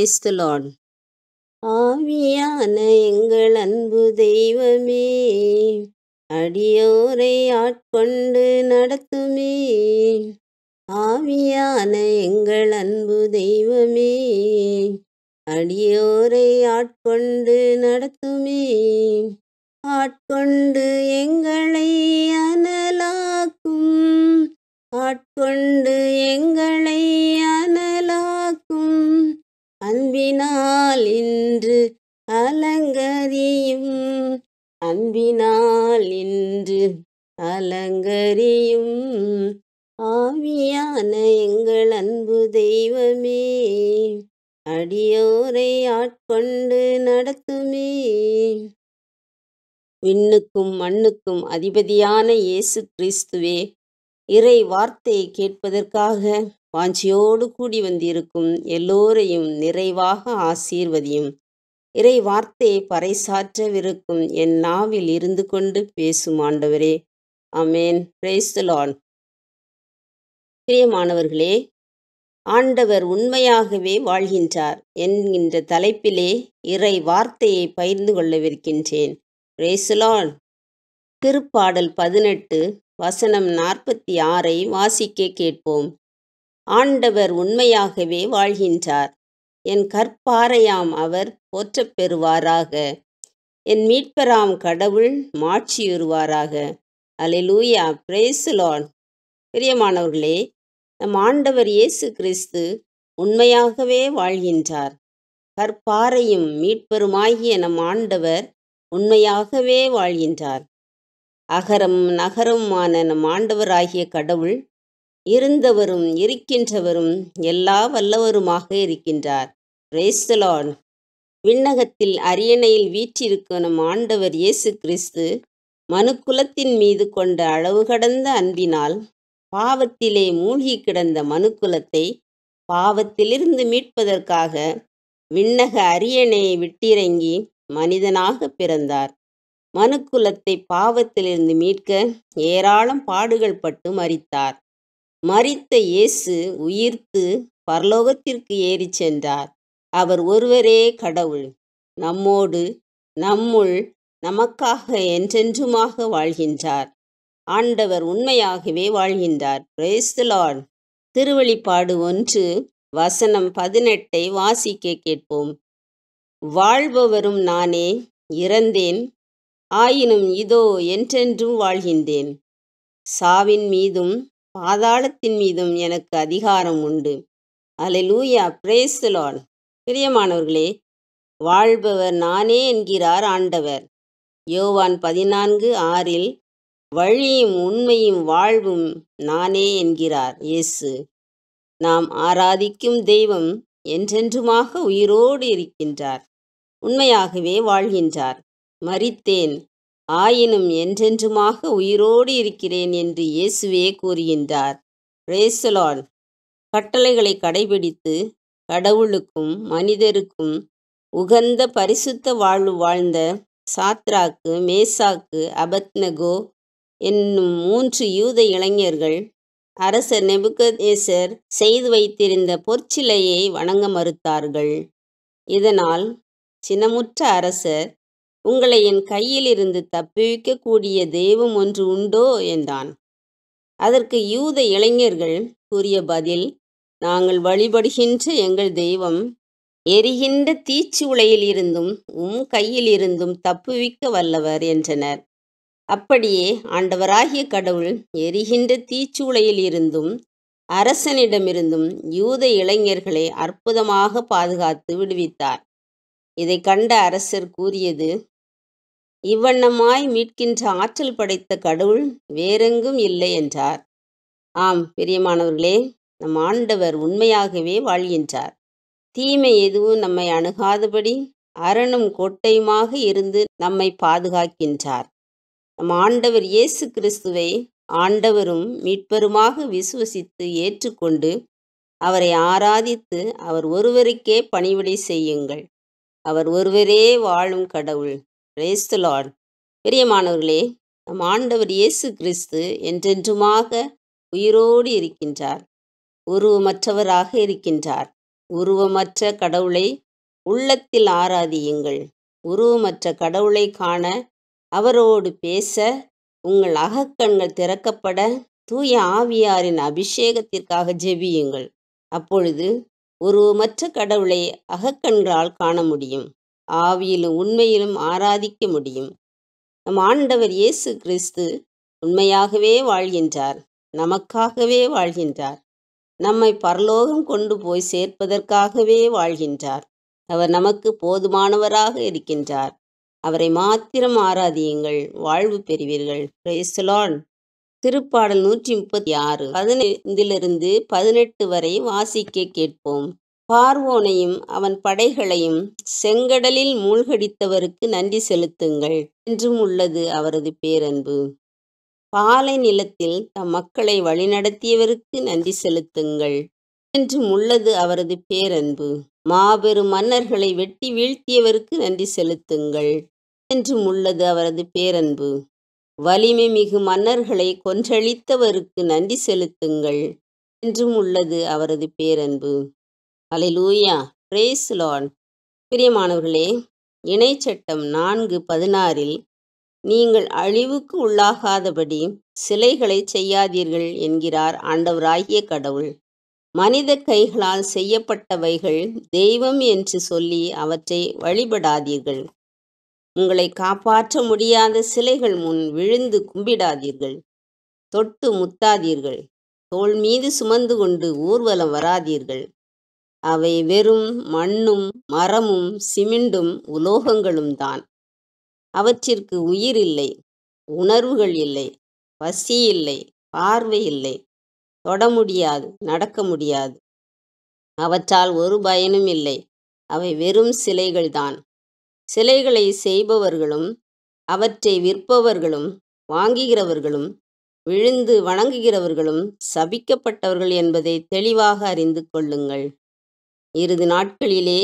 brace Lord ஆவியான எங்கள் அன்பு தெய்வமே அடியோரை ஆட்கொண்டு நடத்துமே ஆவியான எங்கள் அன்பு தெய்வமே அடியோரை ஆட்கொண்டு நடத்துமே ஆட்கொண்டு எங்களை அனலாக்கும் ஆட்கொண்டு எங்களை அனலாக்கும் அன்பினால் இன்று அலங்கரியும் அன்பினால் இன்று அலங்கரியும் ஆவியான எங்கள் அன்பு தெய்வமே அடியோரை ஆட்கொண்டு நடத்துமே விண்ணுக்கும் மண்ணுக்கும் அதிபதியான இயேசு கிறிஸ்துவே இறை வார்த்தையை கேட்பதற்காக வாஞ்சியோடு கூடி வந்திருக்கும் எல்லோரையும் நிறைவாக ஆசீர்வதியும் இறை வார்த்தையை பறைசாற்றவிருக்கும் என் நாவில் இருந்து கொண்டு பேசும் ஆண்டவரே அமேன் பிரேஸ்தலான் பிரியமானவர்களே ஆண்டவர் உண்மையாகவே வாழ்கின்றார் என்கின்ற தலைப்பிலே இறை வார்த்தையை பகிர்ந்து கொள்ளவிருக்கின்றேன் பிரேசலான் திருப்பாடல் பதினெட்டு வசனம் நாற்பத்தி ஆறை வாசிக்க கேட்போம் ஆண்டவர் உண்மையாகவே வாழ்கின்றார் என் கற்பாரையாம் அவர் போற்றப் பெறுவாராக என் மீட்பராம் கடவுள் மாட்சியுறுவாராக அலிலூயா பிரேசுலான் பிரியமானவர்களே நம் ஆண்டவர் இயேசு கிறிஸ்து உண்மையாகவே வாழ்கின்றார் கற்பாறையும் மீட்பருமாகிய நம் ஆண்டவர் உண்மையாகவே வாழ்கின்றார் அகரம் நகரமான நம் ஆண்டவராகிய கடவுள் இருந்தவரும் இருக்கின்றவரும் எல்லா வல்லவருமாக இருக்கின்றார் ரேஸ்தலான் விண்ணகத்தில் அரியணையில் வீற்றிருக்கணும் ஆண்டவர் இயேசு கிறிஸ்து மனுக்குலத்தின் மீது கொண்ட அளவு கடந்த அன்பினால் பாவத்திலே மூழ்கி கிடந்த மனுக்குலத்தை பாவத்திலிருந்து மீட்பதற்காக விண்ணக அரியணையை விட்டிறங்கி மனிதனாக பிறந்தார் மனுக்குலத்தை பாவத்திலிருந்து மீட்க ஏராளம் பாடுகள் பட்டு மறித்தார் மரித்த இயேசு உயிர்த்து பரலோகத்திற்கு ஏறி சென்றார் அவர் ஒருவரே கடவுள் நம்மோடு நம்முள் நமக்காக என்றென்றுமாக வாழ்கின்றார் ஆண்டவர் உண்மையாகவே வாழ்கின்றார் பிரேஸ்தலான் திருவழிப்பாடு ஒன்று வசனம் பதினெட்டை வாசிக்க கேட்போம் வாழ்பவரும் நானே இறந்தேன் ஆயினும் இதோ என்றென்றும் வாழ்கின்றேன் சாவின் மீதும் பாதாளத்தின் மீதும் எனக்கு அதிகாரம் உண்டு லூயா பிரேசலான் பிரியமானவர்களே வாழ்பவர் நானே என்கிறார் ஆண்டவர் யோவான் பதினான்கு ஆறில் வழியும் உண்மையும் வாழ்வும் நானே என்கிறார் இயேசு நாம் ஆராதிக்கும் தெய்வம் என்றென்றுமாக உயிரோடு இருக்கின்றார் உண்மையாகவே வாழ்கின்றார் மறித்தேன் ஆயினும் என்றென்றுமாக உயிரோடு இருக்கிறேன் என்று இயேசுவே கூறுகின்றார் ரேசலான் கட்டளைகளை கடைபிடித்து கடவுளுக்கும் மனிதருக்கும் உகந்த பரிசுத்த வாழ்வு வாழ்ந்த சாத்ராக்கு மேசாக்கு அபத்னகோ என்னும் மூன்று யூத இளைஞர்கள் அரசர் நெபுகதேசர் செய்து வைத்திருந்த பொற்சிலையை வணங்க மறுத்தார்கள் இதனால் சினமுற்ற அரசர் உங்களை என் கையிலிருந்து தப்புவிக்கக்கூடிய தெய்வம் ஒன்று உண்டோ என்றான் அதற்கு யூத இளைஞர்கள் கூறிய பதில் நாங்கள் வழிபடுகின்ற எங்கள் தெய்வம் எரிகின்ற தீச்சு உலையில் இருந்தும் உம் கையிலிருந்தும் தப்புவிக்க வல்லவர் என்றனர் அப்படியே ஆண்டவராகிய கடவுள் எரிகின்ற தீச்சு இருந்தும் அரசனிடமிருந்தும் யூத இளைஞர்களை அற்புதமாக பாதுகாத்து விடுவித்தார் இதை கண்ட அரசர் கூறியது இவ்வண்ணமாய் மீட்கின்ற ஆற்றல் படைத்த கடவுள் வேறெங்கும் இல்லை என்றார் ஆம் பிரியமானவர்களே நம் ஆண்டவர் உண்மையாகவே வாழ்கின்றார் தீமை எதுவும் நம்மை அணுகாதபடி அரணும் கோட்டையுமாக இருந்து நம்மை பாதுகாக்கின்றார் நம் ஆண்டவர் இயேசு கிறிஸ்துவை ஆண்டவரும் மீட்பருமாக விசுவசித்து ஏற்றுக்கொண்டு அவரை ஆராதித்து அவர் ஒருவருக்கே பணிவிடை செய்யுங்கள் அவர் ஒருவரே வாழும் கடவுள் லார்ட் பிரியமானவர்களே நம் ஆண்டவர் இயேசு கிறிஸ்து என்றென்றுமாக உயிரோடு இருக்கின்றார் உருவமற்றவராக இருக்கின்றார் உருவமற்ற கடவுளை உள்ளத்தில் ஆராதியுங்கள் உருவமற்ற கடவுளை காண அவரோடு பேச உங்கள் அகக்கண்கள் திறக்கப்பட தூய ஆவியாரின் அபிஷேகத்திற்காக ஜெபியுங்கள் அப்பொழுது உருவமற்ற கடவுளை அகக்கண்களால் காண முடியும் ஆவியிலும் உண்மையிலும் ஆராதிக்க முடியும் நம் ஆண்டவர் இயேசு கிறிஸ்து உண்மையாகவே வாழ்கின்றார் நமக்காகவே வாழ்கின்றார் நம்மை பரலோகம் கொண்டு போய் சேர்ப்பதற்காகவே வாழ்கின்றார் அவர் நமக்கு போதுமானவராக இருக்கின்றார் அவரை மாத்திரம் ஆராதியுங்கள் வாழ்வு பெறுவீர்கள் பிரேசலான் திருப்பாடல் நூற்றி முப்பத்தி ஆறு பதினைந்திலிருந்து பதினெட்டு வரை வாசிக்க கேட்போம் பார்வோனையும் அவன் படைகளையும் செங்கடலில் மூழ்கடித்தவருக்கு நன்றி செலுத்துங்கள் என்றும் உள்ளது அவரது பேரன்பு பாலை நிலத்தில் தம் மக்களை வழிநடத்தியவருக்கு நன்றி செலுத்துங்கள் என்றும் உள்ளது அவரது பேரன்பு மாபெரும் மன்னர்களை வெட்டி வீழ்த்தியவருக்கு நன்றி செலுத்துங்கள் என்றும் உள்ளது அவரது பேரன்பு வலிமை மிகு மன்னர்களை கொன்றளித்தவருக்கு நன்றி செலுத்துங்கள் என்றும் உள்ளது அவரது பேரன்பு அலை லூயா பிரேஸ் லார்ட் பிரியமானவர்களே இணைச்சட்டம் நான்கு பதினாறில் நீங்கள் அழிவுக்கு உள்ளாகாதபடி சிலைகளை செய்யாதீர்கள் என்கிறார் ஆண்டவராகிய கடவுள் மனித கைகளால் செய்யப்பட்டவைகள் தெய்வம் என்று சொல்லி அவற்றை வழிபடாதீர்கள் உங்களை காப்பாற்ற முடியாத சிலைகள் முன் விழுந்து கும்பிடாதீர்கள் தொட்டு முத்தாதீர்கள் தோல் மீது சுமந்து கொண்டு ஊர்வலம் வராதீர்கள் அவை வெறும் மண்ணும் மரமும் சிமெண்டும் உலோகங்களும் தான் அவற்றிற்கு உயிர் இல்லை உணர்வுகள் இல்லை பசி இல்லை பார்வை இல்லை தொட முடியாது நடக்க முடியாது அவற்றால் ஒரு பயனும் இல்லை அவை வெறும் சிலைகள்தான் சிலைகளை செய்பவர்களும் அவற்றை விற்பவர்களும் வாங்குகிறவர்களும் விழுந்து வணங்குகிறவர்களும் சபிக்கப்பட்டவர்கள் என்பதை தெளிவாக அறிந்து கொள்ளுங்கள் இறுதி நாட்களிலே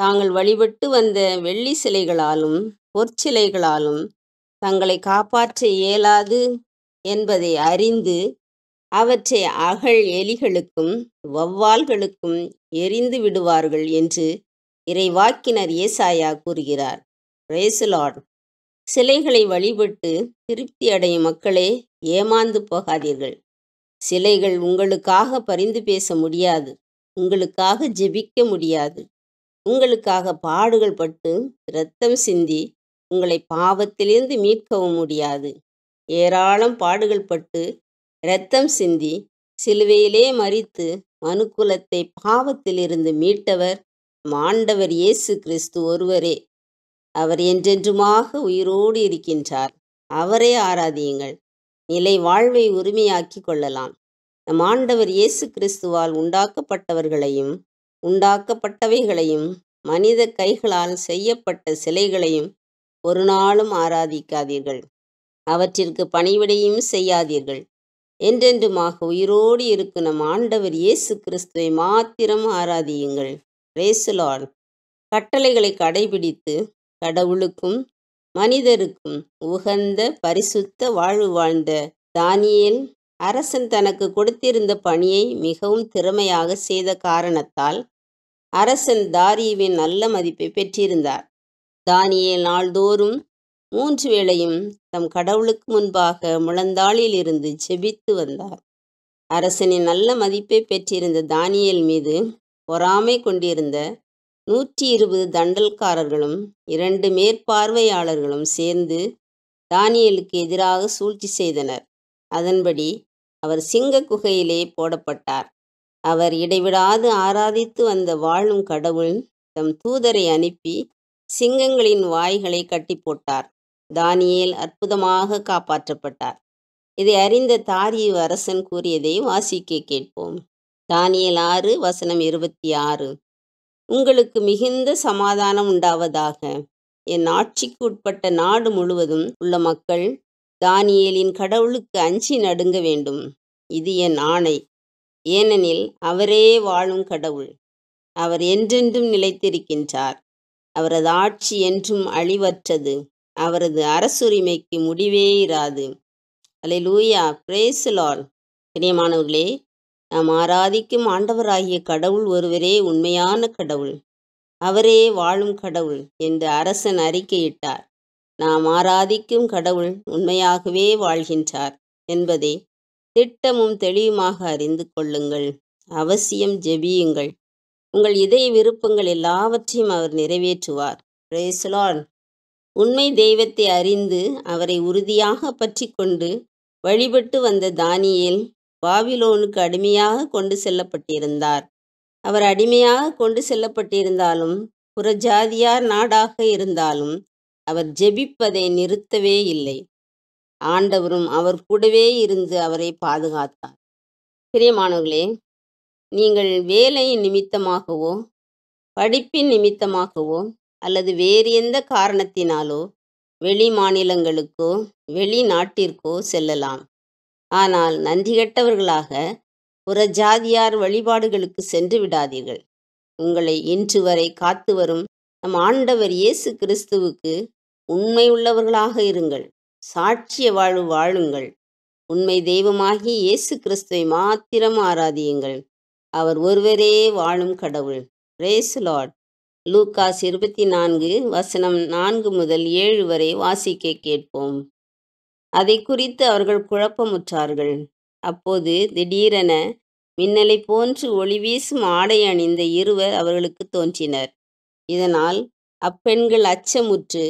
தாங்கள் வழிபட்டு வந்த வெள்ளி சிலைகளாலும் பொற்சிலைகளாலும் தங்களை காப்பாற்ற இயலாது என்பதை அறிந்து அவற்றை அகழ் எலிகளுக்கும் வௌவால்களுக்கும் எரிந்து விடுவார்கள் என்று இறைவாக்கினர் ஏசாயா கூறுகிறார் ரேசுலார்ட் சிலைகளை வழிபட்டு திருப்தி அடையும் மக்களே ஏமாந்து போகாதீர்கள் சிலைகள் உங்களுக்காக பரிந்து பேச முடியாது உங்களுக்காக ஜெபிக்க முடியாது உங்களுக்காக பாடுகள் பட்டு இரத்தம் சிந்தி உங்களை பாவத்திலிருந்து மீட்கவும் முடியாது ஏராளம் பாடுகள் பட்டு இரத்தம் சிந்தி சிலுவையிலே மறித்து மனுக்குலத்தை பாவத்திலிருந்து மீட்டவர் மாண்டவர் இயேசு கிறிஸ்து ஒருவரே அவர் என்றென்றுமாக உயிரோடு இருக்கின்றார் அவரே ஆராதியுங்கள் நிலை வாழ்வை உரிமையாக்கி கொள்ளலாம் நம் ஆண்டவர் இயேசு கிறிஸ்துவால் உண்டாக்கப்பட்டவர்களையும் உண்டாக்கப்பட்டவைகளையும் மனித கைகளால் செய்யப்பட்ட சிலைகளையும் ஒரு நாளும் ஆராதிக்காதீர்கள் அவற்றிற்கு பணிவிடையும் செய்யாதீர்கள் என்றென்றுமாக உயிரோடு இருக்கும் நம் ஆண்டவர் இயேசு கிறிஸ்துவை மாத்திரம் ஆராதியுங்கள் ரேசுலால் கட்டளைகளை கடைபிடித்து கடவுளுக்கும் மனிதருக்கும் உகந்த பரிசுத்த வாழ்வு வாழ்ந்த தானியல் அரசன் தனக்கு கொடுத்திருந்த பணியை மிகவும் திறமையாக செய்த காரணத்தால் அரசன் தாரியவின் நல்ல மதிப்பை பெற்றிருந்தார் தானியே நாள்தோறும் மூன்று வேளையும் தம் கடவுளுக்கு முன்பாக முழந்தாளில் இருந்து ஜெபித்து வந்தார் அரசனின் நல்ல மதிப்பை பெற்றிருந்த தானியல் மீது பொறாமை கொண்டிருந்த நூற்றி இருபது தண்டல்காரர்களும் இரண்டு மேற்பார்வையாளர்களும் சேர்ந்து தானியலுக்கு எதிராக சூழ்ச்சி செய்தனர் அதன்படி அவர் சிங்க குகையிலே போடப்பட்டார் அவர் இடைவிடாது ஆராதித்து வந்த வாழும் கடவுள் தம் தூதரை அனுப்பி சிங்கங்களின் வாய்களை கட்டி போட்டார் தானியேல் அற்புதமாக காப்பாற்றப்பட்டார் இதை அறிந்த தாரியு அரசன் கூறியதை வாசிக்க கேட்போம் தானியல் ஆறு வசனம் இருபத்தி ஆறு உங்களுக்கு மிகுந்த சமாதானம் உண்டாவதாக என் ஆட்சிக்கு உட்பட்ட நாடு முழுவதும் உள்ள மக்கள் தானியேலின் கடவுளுக்கு அஞ்சி நடுங்க வேண்டும் இது என் ஆணை ஏனெனில் அவரே வாழும் கடவுள் அவர் என்றென்றும் நிலைத்திருக்கின்றார் அவரது ஆட்சி என்றும் அழிவற்றது அவரது அரசுரிமைக்கு முடிவே இராது அலை லூயா பிரேசுலால் பிரியமானவர்களே நாம் ஆராதிக்கும் ஆண்டவராகிய கடவுள் ஒருவரே உண்மையான கடவுள் அவரே வாழும் கடவுள் என்று அரசன் அறிக்கையிட்டார் நாம் ஆராதிக்கும் கடவுள் உண்மையாகவே வாழ்கின்றார் என்பதை திட்டமும் தெளிவுமாக அறிந்து கொள்ளுங்கள் அவசியம் ஜெபியுங்கள் உங்கள் இதய விருப்பங்கள் எல்லாவற்றையும் அவர் நிறைவேற்றுவார் உண்மை தெய்வத்தை அறிந்து அவரை உறுதியாக பற்றி கொண்டு வழிபட்டு வந்த தானியேல் பாபிலோனுக்கு அடிமையாக கொண்டு செல்லப்பட்டிருந்தார் அவர் அடிமையாக கொண்டு செல்லப்பட்டிருந்தாலும் புறஜாதியார் நாடாக இருந்தாலும் அவர் ஜெபிப்பதை நிறுத்தவே இல்லை ஆண்டவரும் அவர் கூடவே இருந்து அவரை பாதுகாத்தார் பிரியமானவர்களே நீங்கள் வேலை நிமித்தமாகவோ படிப்பின் நிமித்தமாகவோ அல்லது வேறு எந்த காரணத்தினாலோ வெளி மாநிலங்களுக்கோ வெளிநாட்டிற்கோ செல்லலாம் ஆனால் நன்றி கெட்டவர்களாக புற ஜாதியார் வழிபாடுகளுக்கு சென்று விடாதீர்கள் உங்களை இன்று வரை காத்து வரும் நம் ஆண்டவர் இயேசு கிறிஸ்துவுக்கு உண்மை உள்ளவர்களாக இருங்கள் சாட்சிய வாழ்வு வாழுங்கள் உண்மை தெய்வமாகி இயேசு கிறிஸ்துவை மாத்திரம் ஆராதியுங்கள் அவர் ஒருவரே வாழும் கடவுள் ரேஸ் லார்ட் லூக்காஸ் இருபத்தி நான்கு வசனம் நான்கு முதல் ஏழு வரை வாசிக்க கேட்போம் அதை குறித்து அவர்கள் குழப்பமுற்றார்கள் அப்போது திடீரென மின்னலை போன்று ஒளி வீசும் ஆடை அணிந்த இருவர் அவர்களுக்கு தோன்றினர் இதனால் அப்பெண்கள் அச்சமுற்று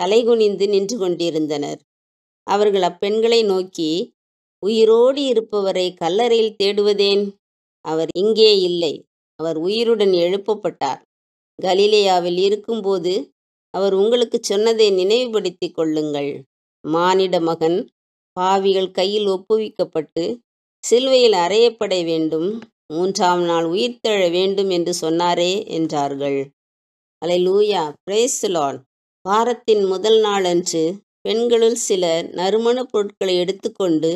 தலைகுனிந்து நின்று கொண்டிருந்தனர் அவர்கள் அப்பெண்களை நோக்கி உயிரோடு இருப்பவரை கல்லறையில் தேடுவதேன் அவர் இங்கே இல்லை அவர் உயிருடன் எழுப்பப்பட்டார் கலிலேயாவில் இருக்கும்போது அவர் உங்களுக்கு சொன்னதை நினைவுபடுத்திக் கொள்ளுங்கள் மானிட மகன் பாவிகள் கையில் ஒப்புவிக்கப்பட்டு சிலுவையில் அறையப்பட வேண்டும் மூன்றாம் நாள் உயிர்த்தெழ வேண்டும் என்று சொன்னாரே என்றார்கள் அலை லூயா பிரேசுலான் வாரத்தின் முதல் நாளன்று பெண்களுள் சில நறுமண பொருட்களை எடுத்துக்கொண்டு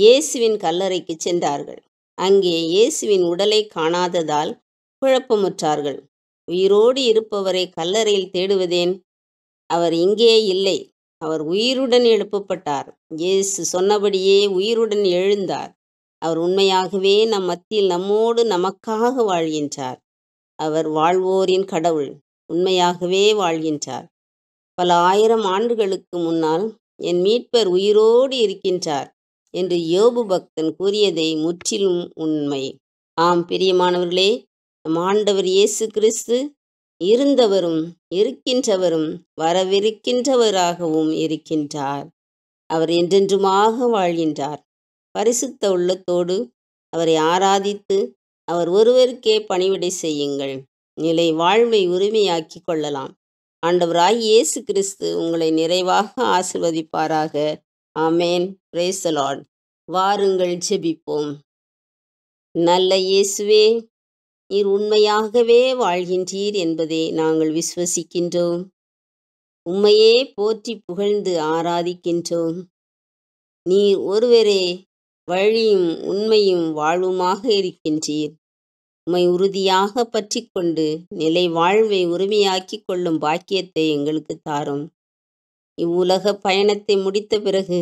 இயேசுவின் கல்லறைக்கு சென்றார்கள் அங்கே இயேசுவின் உடலை காணாததால் குழப்பமுற்றார்கள் உயிரோடு இருப்பவரை கல்லறையில் தேடுவதேன் அவர் இங்கே இல்லை அவர் உயிருடன் எழுப்பப்பட்டார் இயேசு சொன்னபடியே உயிருடன் எழுந்தார் அவர் உண்மையாகவே நம் மத்தியில் நம்மோடு நமக்காக வாழ்கின்றார் அவர் வாழ்வோரின் கடவுள் உண்மையாகவே வாழ்கின்றார் பல ஆயிரம் ஆண்டுகளுக்கு முன்னால் என் மீட்பர் உயிரோடு இருக்கின்றார் என்று யோபு பக்தன் கூறியதை முற்றிலும் உண்மை ஆம் பிரியமானவர்களே நம் ஆண்டவர் இயேசு கிறிஸ்து இருந்தவரும் இருக்கின்றவரும் வரவிருக்கின்றவராகவும் இருக்கின்றார் அவர் என்றென்றுமாக வாழ்கின்றார் பரிசுத்த உள்ளத்தோடு அவரை ஆராதித்து அவர் ஒருவருக்கே பணிவிடை செய்யுங்கள் நிலை வாழ்வை உரிமையாக்கி கொள்ளலாம் ஆண்டவராய் இயேசு கிறிஸ்து உங்களை நிறைவாக ஆசிர்வதிப்பாராக ஆமேன் பிரேசலான் வாருங்கள் ஜெபிப்போம் நல்ல இயேசுவே நீர் உண்மையாகவே வாழ்கின்றீர் என்பதை நாங்கள் விசுவசிக்கின்றோம் உண்மையே போற்றி புகழ்ந்து ஆராதிக்கின்றோம் நீர் ஒருவரே வழியும் உண்மையும் வாழ்வுமாக இருக்கின்றீர் உம்மை உறுதியாக பற்றி கொண்டு நிலை வாழ்வை உரிமையாக்கி கொள்ளும் பாக்கியத்தை எங்களுக்கு தாரும் இவ்வுலக பயணத்தை முடித்த பிறகு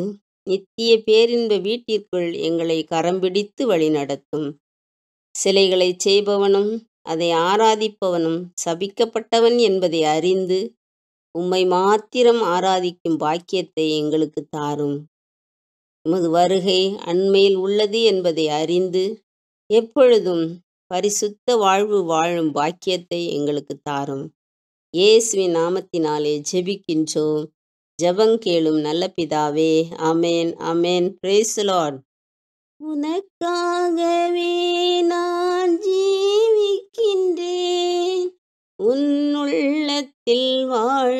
நித்திய பேரின்ப வீட்டிற்குள் எங்களை கரம் பிடித்து வழிநடத்தும் சிலைகளை செய்பவனும் அதை ஆராதிப்பவனும் சபிக்கப்பட்டவன் என்பதை அறிந்து உம்மை மாத்திரம் ஆராதிக்கும் பாக்கியத்தை எங்களுக்கு தாரும் உமது வருகை அண்மையில் உள்ளது என்பதை அறிந்து எப்பொழுதும் பரிசுத்த வாழ்வு வாழும் பாக்கியத்தை எங்களுக்கு தாரும் இயேசுவின் நாமத்தினாலே ஜெபிக்கின்றோம் ஜபங் கேளும் நல்ல பிதாவே அமேன் அமேன் பிரேசலான் உனக்காகவே நான் ஜீவிக்கின்றேன் உன் உள்ளத்தில் வாழ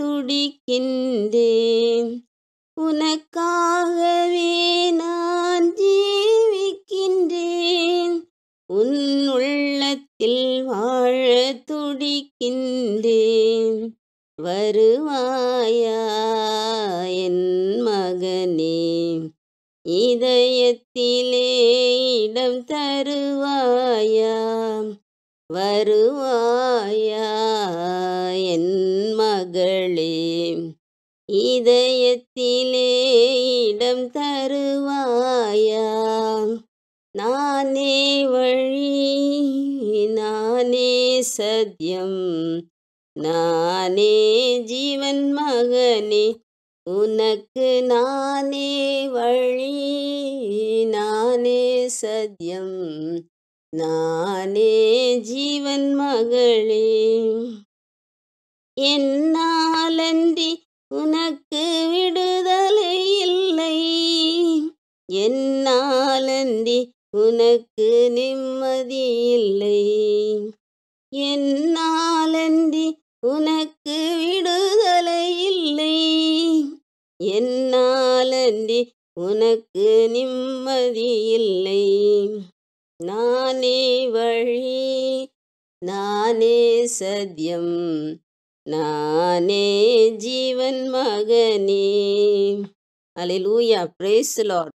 துடிக்கின்றேன் உனக்காகவே நான் ஜீவிக்கின்றேன் உன் உள்ளத்தில் வாழ துடிக்கின்றேன் வருவாயா என் மகனே இதயத்திலே இடம் தருவாயா வருவாயா என் மகளே இதயத்திலே இடம் தருவாயா நானே வழி நானே சத்யம் நானே ஜீவன் மகனே உனக்கு நானே வழி நானே சத்யம் நானே ஜீவன் மகளே என்னாலன்றி உனக்கு விடுதலை இல்லை என்னாலன்றி உனக்கு நிம்மதி இல்லை என்னாலன்றி உனக்கு விடுதலை இல்லை என்னாலன்றி உனக்கு நிம்மதி இல்லை நானே வழி நானே சத்தியம் நானே ஜீவன் மகனே அலை லூயா பிரேஸ்